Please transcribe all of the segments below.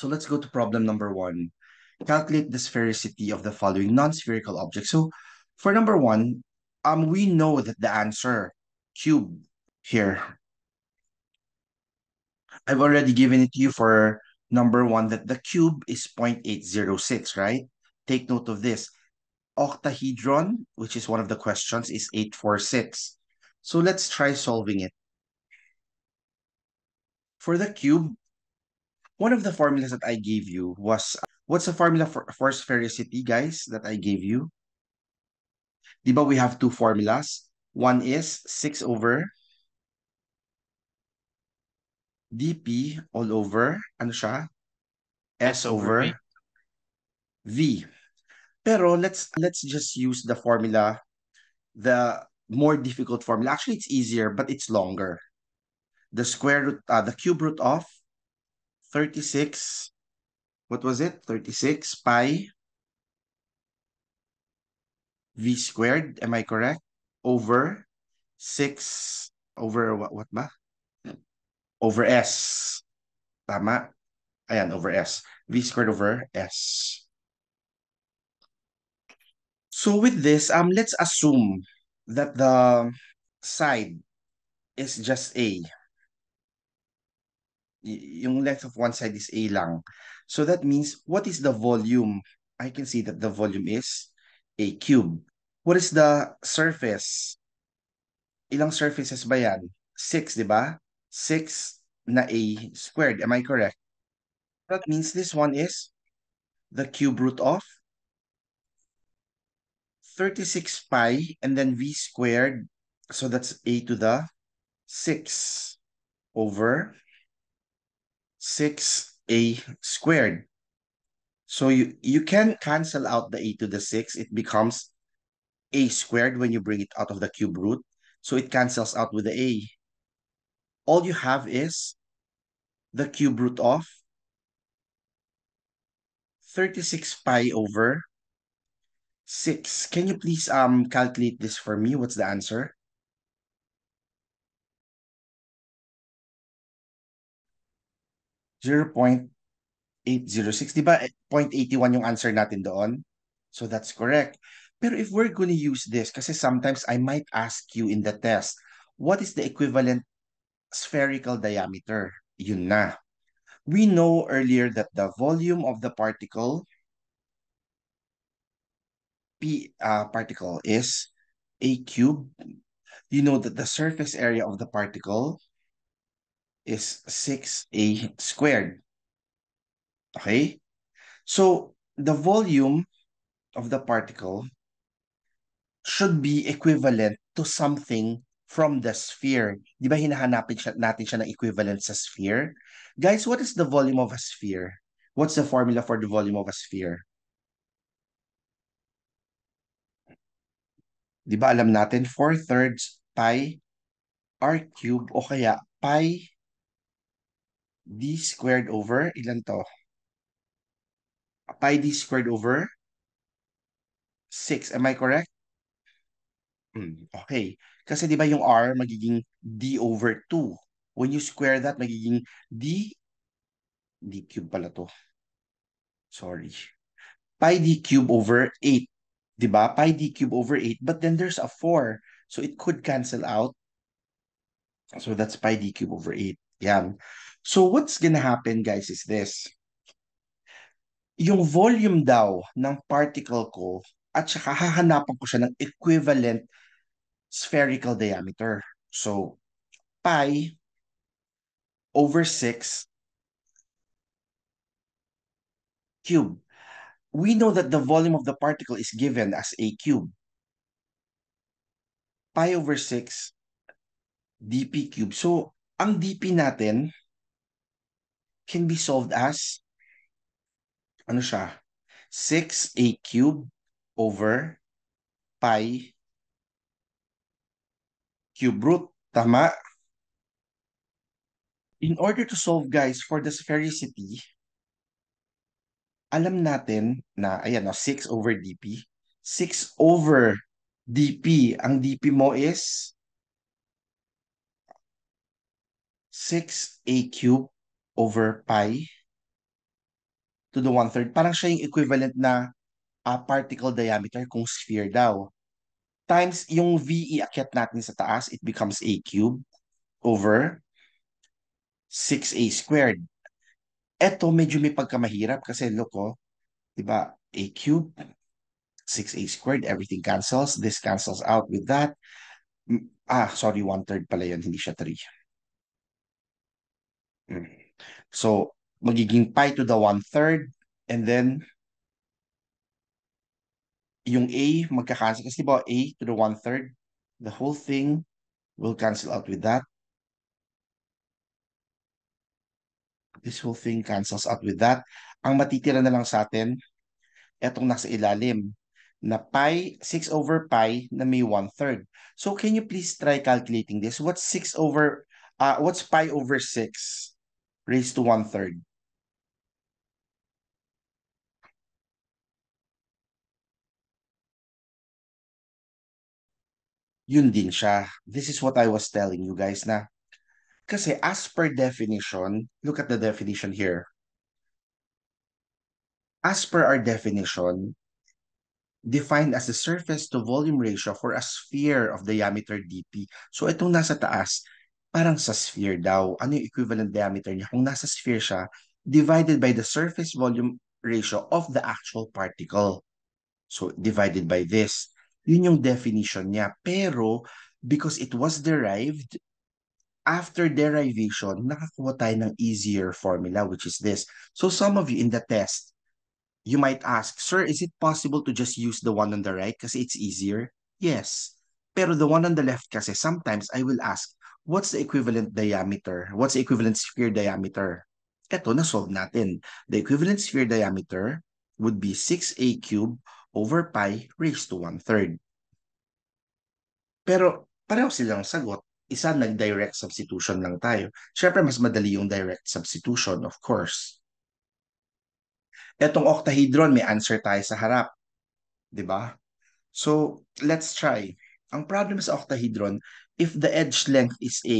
So let's go to problem number one. Calculate the sphericity of the following non-spherical object. So for number one, um, we know that the answer cube here. I've already given it to you for number one that the cube is 0.806, right? Take note of this. Octahedron, which is one of the questions, is 846. So let's try solving it. For the cube, one of the formulas that I gave you was, what's the formula for force ferricity, guys, that I gave you? Diba we have two formulas? One is 6 over dp all over, ano siya? S, S over, over v. v. Pero let's let's just use the formula, the more difficult formula. Actually, it's easier, but it's longer. The square root, uh, the cube root of 36, what was it? 36 pi v squared, am I correct? Over 6, over what, what ba? Over S. Tama? Ayan, over S. V squared over S. So with this, um, let's assume that the side is just A yung length of one side is A lang. So that means, what is the volume? I can see that the volume is A cube. What is the surface? Ilang surfaces ba yan? 6, di ba? 6 na A squared. Am I correct? That means this one is the cube root of 36 pi and then V squared. So that's A to the 6 over 6a squared. So you, you can cancel out the a to the 6. It becomes a squared when you bring it out of the cube root. So it cancels out with the a. All you have is the cube root of 36 pi over 6. Can you please um calculate this for me? What's the answer? 0.806. Di ba eh, 0.81 yung answer natin doon? So that's correct. Pero if we're going to use this, kasi sometimes I might ask you in the test, what is the equivalent spherical diameter? Yun na. We know earlier that the volume of the particle, P uh, particle is A cube. You know that the surface area of the particle is 6a squared. Okay? So, the volume of the particle should be equivalent to something from the sphere. Di ba hinahanapin siya, natin siya ng equivalent sa sphere? Guys, what is the volume of a sphere? What's the formula for the volume of a sphere? Di ba alam natin 4 thirds pi r cube o kaya pi d squared over, ilan to? Pi d squared over 6. Am I correct? Hmm, okay. Kasi di ba yung r magiging d over 2. When you square that, magiging d, d cube pala to. Sorry. Pi d cube over 8. Di ba? Pi d cube over 8. But then there's a 4. So it could cancel out. So that's pi d cube over 8. Yan. So what's gonna happen guys is this. Yung volume daw ng particle ko at saka hahanapan ko siya ng equivalent spherical diameter. So pi over 6 cube. We know that the volume of the particle is given as a cube. Pi over 6 dp cube. So, ang DP natin can be solved as ano siya? 6a cubed over pi cube root. Tama? In order to solve, guys, for the sphericity, alam natin na, ayan, no, 6 over dp. 6 over dp. Ang dp mo is 6a cube over pi to the one-third. Parang siya yung equivalent na uh, particle diameter kung sphere daw. Times yung V iakyat natin sa taas, it becomes a cube over 6a squared. Ito medyo may pagkamahirap kasi look oh, 'di ba? a cube 6a squared, everything cancels. This cancels out with that. Ah, sorry, one-third pala yun, hindi siya 3. So, magiging pi to the one-third and then yung A magkakansel. Kasi ba A to the one-third, the whole thing will cancel out with that. This whole thing cancels out with that. Ang matitira na lang sa atin, etong nasa ilalim na pi, 6 over pi na may 1 third. So can you please try calculating this? What's 6 over, uh, what's pi over 6? raised to one-third. Yun din siya. This is what I was telling you guys na kasi as per definition, look at the definition here. As per our definition, defined as the surface to volume ratio for a sphere of diameter dp. So itong nasa taas, parang sa sphere daw. Ano yung equivalent diameter niya? Kung nasa sphere siya, divided by the surface volume ratio of the actual particle. So, divided by this. Yun yung definition niya. Pero, because it was derived, after derivation, nakakuha tayo ng easier formula, which is this. So, some of you in the test, you might ask, Sir, is it possible to just use the one on the right kasi it's easier? Yes. Pero the one on the left kasi, sometimes I will ask, what's the equivalent diameter? What's the equivalent sphere diameter? Ito, na-solve natin. The equivalent sphere diameter would be 6a cube over pi raised to 1 third. Pero pareho silang sagot. Isa nag-direct substitution lang tayo. Siyempre, mas madali yung direct substitution, of course. Etong octahedron, may answer tayo sa harap. ba? Diba? So, let's try. Ang problem sa octahedron, if the edge length is A,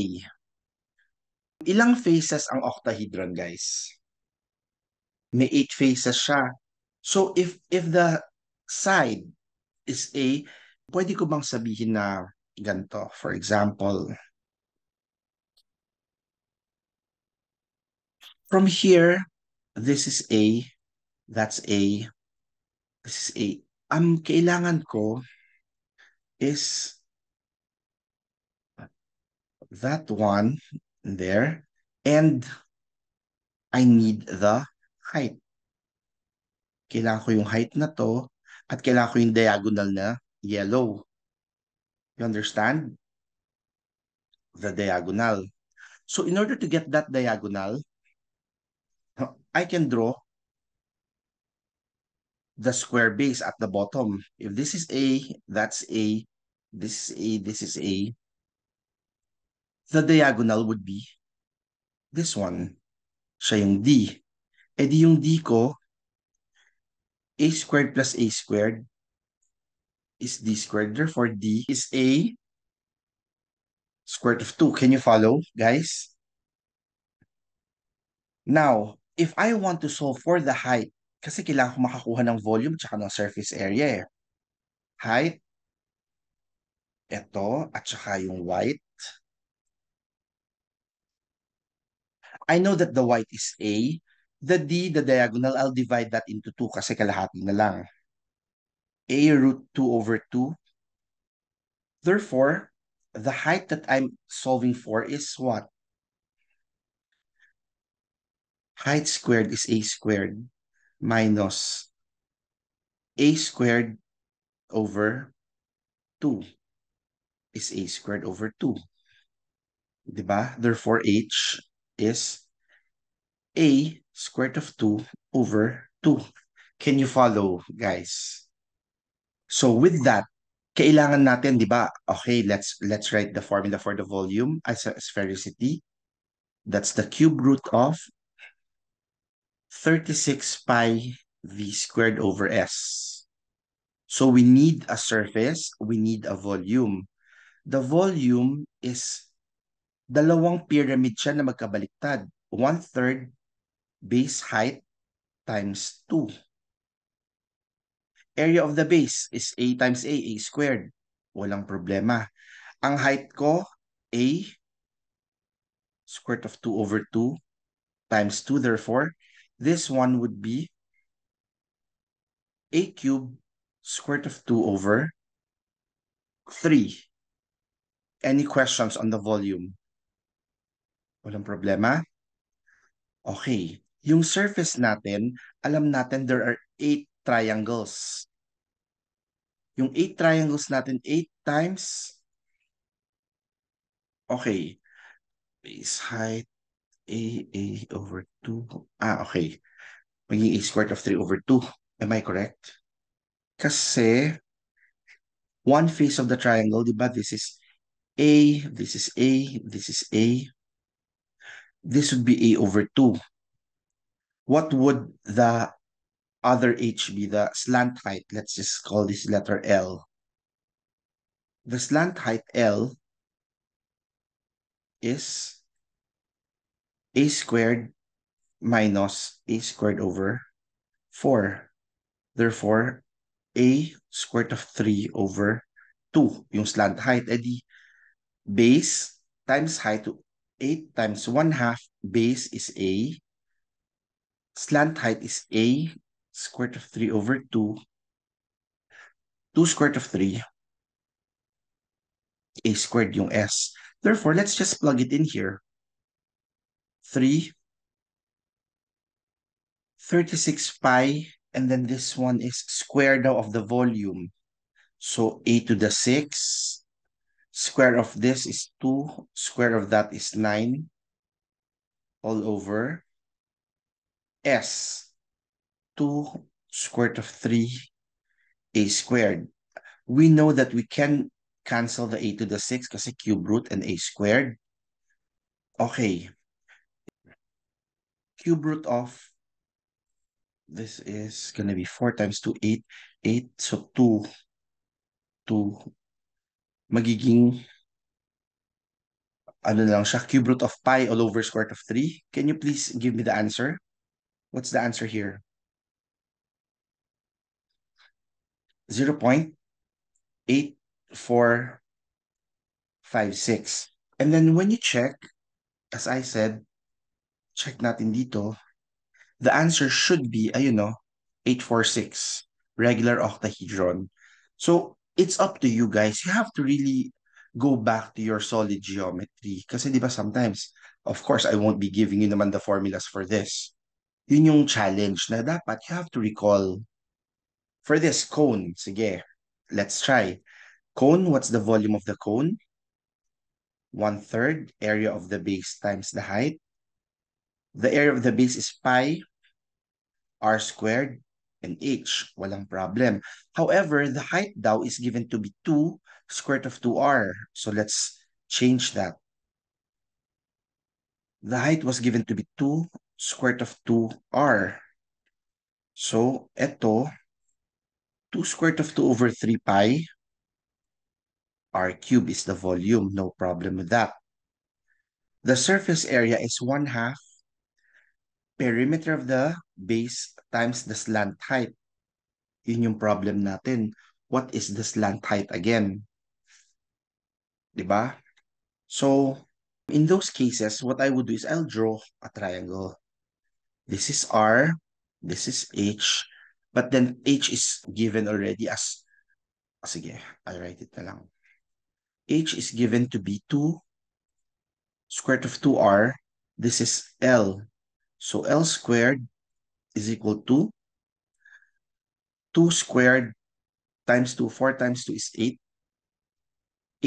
ilang faces ang octahedron, guys? May eight faces siya. So if if the side is A, pwede ko bang sabihin na ganito? For example, from here, this is A, that's A, this is A. Ang um, kailangan ko, is that one there and I need the height. Kailangan ko yung height na to at kailangan ko yung diagonal na yellow. You understand? The diagonal. So in order to get that diagonal, I can draw the square base at the bottom. If this is A, that's A. This is A, this is A. The diagonal would be this one. Siya yung D. edi yung D ko, A squared plus A squared is D squared. Therefore, D is A square root of 2. Can you follow, guys? Now, if I want to solve for the height, kasi kailangan ko makakuha ng volume tsaka ng surface area eh. Height ito at saka yung white. I know that the white is A. The D, the diagonal, I'll divide that into 2 kasi kalahati na lang. A root 2 over 2. Therefore, the height that I'm solving for is what? Height squared is A squared minus A squared over 2 is a squared over 2. Diba? Therefore, h is a squared of 2 over 2. Can you follow, guys? So with that, kailangan natin, di ba? Okay, let's let's write the formula for the volume as a sphericity. That's the cube root of 36 pi v squared over s. So we need a surface, we need a volume the volume is dalawang pyramid siya na magkabaliktad. One-third base height times 2. Area of the base is A times A, A squared. Walang problema. Ang height ko, A square root of 2 over 2 times 2. Therefore, this one would be A cubed square root of 2 over 3. Any questions on the volume? Walang problema? Okay. Yung surface natin, alam natin there are eight triangles. Yung eight triangles natin, eight times. Okay. Base height, A, A over 2. Ah, okay. Maging A squared of 3 over 2. Am I correct? Kasi, one face of the triangle, di ba, this is a, this is a, this is a. This would be a over 2. What would the other h be? The slant height. Let's just call this letter L. The slant height L is a squared minus a squared over 4. Therefore, a squared of 3 over 2, yung slant height, edi base times height to 8 times 1 half base is A. Slant height is A square root of 3 over 2. 2 square root of 3. A squared yung S. Therefore, let's just plug it in here. 3, 36 pi, and then this one is square now of the volume. So A to the 6 Square of this is 2. Square of that is 9. All over. S. 2 square root of 3 a squared. We know that we can cancel the a to the 6 kasi cube root and a squared. Okay. Cube root of, this is going to be 4 times 2, 8. 8, so 2. 2 magiging ano lang siya, cube root of pi all over square root of 3. Can you please give me the answer? What's the answer here? 0.8456. And then when you check, as I said, check natin dito, the answer should be, ayun no, 846, regular octahedron. So, it's up to you guys. You have to really go back to your solid geometry. Kasi di ba sometimes, of course, I won't be giving you naman the formulas for this. Yun yung challenge na dapat you have to recall. For this, cone. Sige, let's try. Cone, what's the volume of the cone? One third area of the base times the height. The area of the base is pi r squared and h. Walang problem. However, the height daw is given to be 2 square root of 2r. So let's change that. The height was given to be 2 square root of 2r. So eto, 2 square root of 2 over 3 pi, r cube is the volume. No problem with that. The surface area is 1 half perimeter of the base times the slant height. Yun yung problem natin. What is the slant height again? Diba? So, in those cases, what I would do is I'll draw a triangle. This is R, this is H, but then H is given already as, ah, sige, I'll write it na lang. H is given to be 2, square root of 2R, this is L. So L squared is equal to 2 squared times 2. 4 times 2 is 8.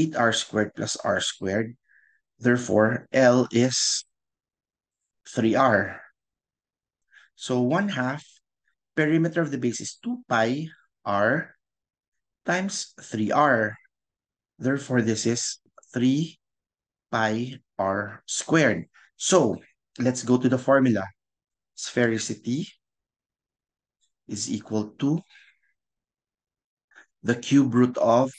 8r squared plus r squared. Therefore, L is 3r. So 1 half perimeter of the base is 2 pi r times 3r. Therefore, this is 3 pi r squared. So let's go to the formula. Sphericity is equal to the cube root of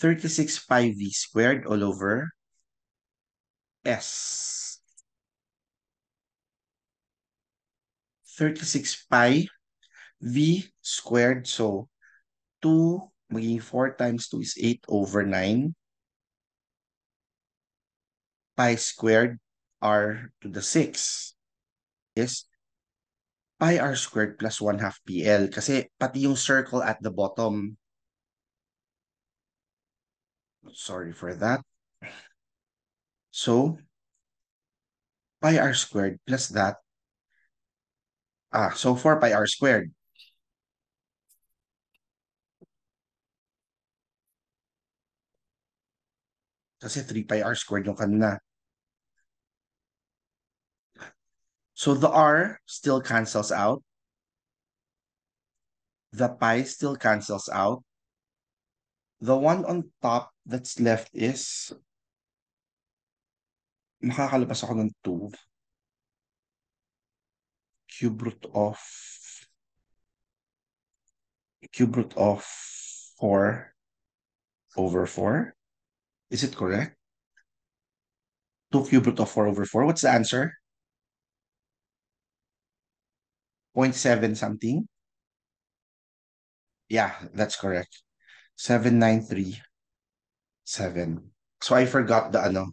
36 pi v squared all over s. 36 pi v squared. So 2 magiging 4 times 2 is 8 over 9 pi squared r to the 6 is pi r squared plus 1 half PL. Kasi pati yung circle at the bottom. Sorry for that. So, pi r squared plus that. Ah, so 4 pi r squared Kasi 3 pi r squared yung kanina. So the r still cancels out. The pi still cancels out. The one on top that's left is makakalabas ako ng 2 cube root of cube root of 4 over 4 is it correct? 2 cube root of 4 over 4. What's the answer? 0.7 something. Yeah, that's correct. 7937. So I forgot the ano,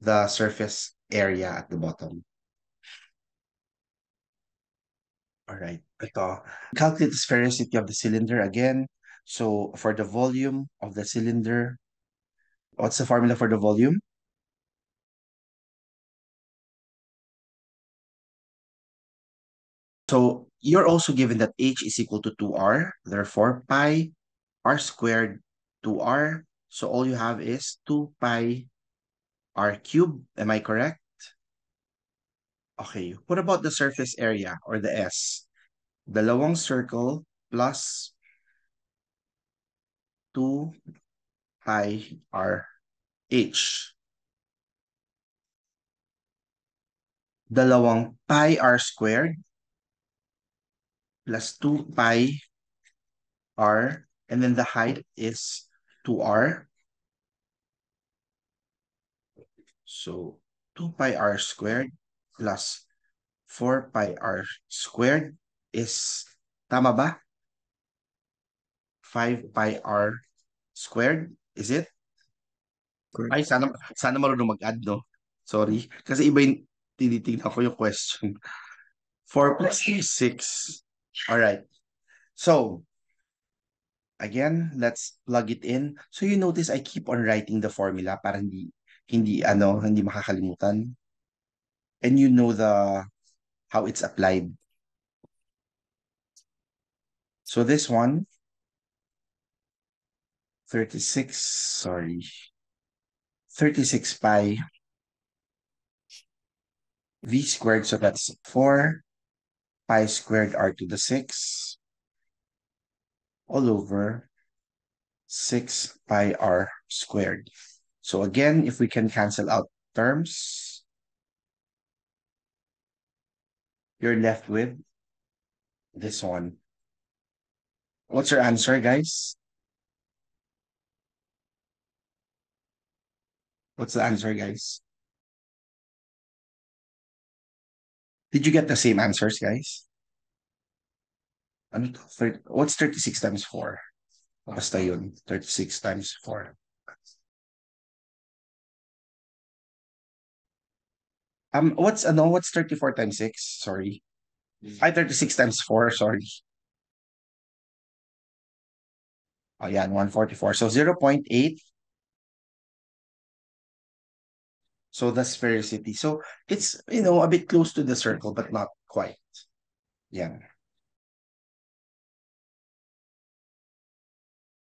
the surface area at the bottom. All right, ito. Calculate the sphericity of the cylinder again. So for the volume of the cylinder, What's the formula for the volume? So you're also given that h is equal to 2r, therefore pi r squared 2r. So all you have is 2 pi r cubed. Am I correct? Okay, what about the surface area or the S? The long circle plus 2 πRH. Dalawang pi r squared plus 2 pi r, and then the height is 2r. So 2 pi r squared plus 4 pi r squared is, tama ba? 5 pi r squared. Is it? Correct. Ay, sana, sana marunong mag-add, no? Sorry. Kasi iba yung tinitignan ko yung question. 4 plus 6. Alright. So, again, let's plug it in. So you notice I keep on writing the formula para hindi, hindi, ano, hindi makakalimutan. And you know the, how it's applied. So this one, 36, sorry, 36 pi v squared, so that's 4 pi squared r to the 6 all over 6 pi r squared. So again, if we can cancel out terms, you're left with this one. What's your answer, guys? What's the answer, guys? Did you get the same answers, guys? Ano to? What's 36 times 4? Basta yun. 36 times 4. Um, what's ano? What's 34 times 6? Sorry. I hmm. 36 times 4, sorry. Ayan, 144. So 0.8 So very sphericity. So it's, you know, a bit close to the circle, but not quite. Yeah.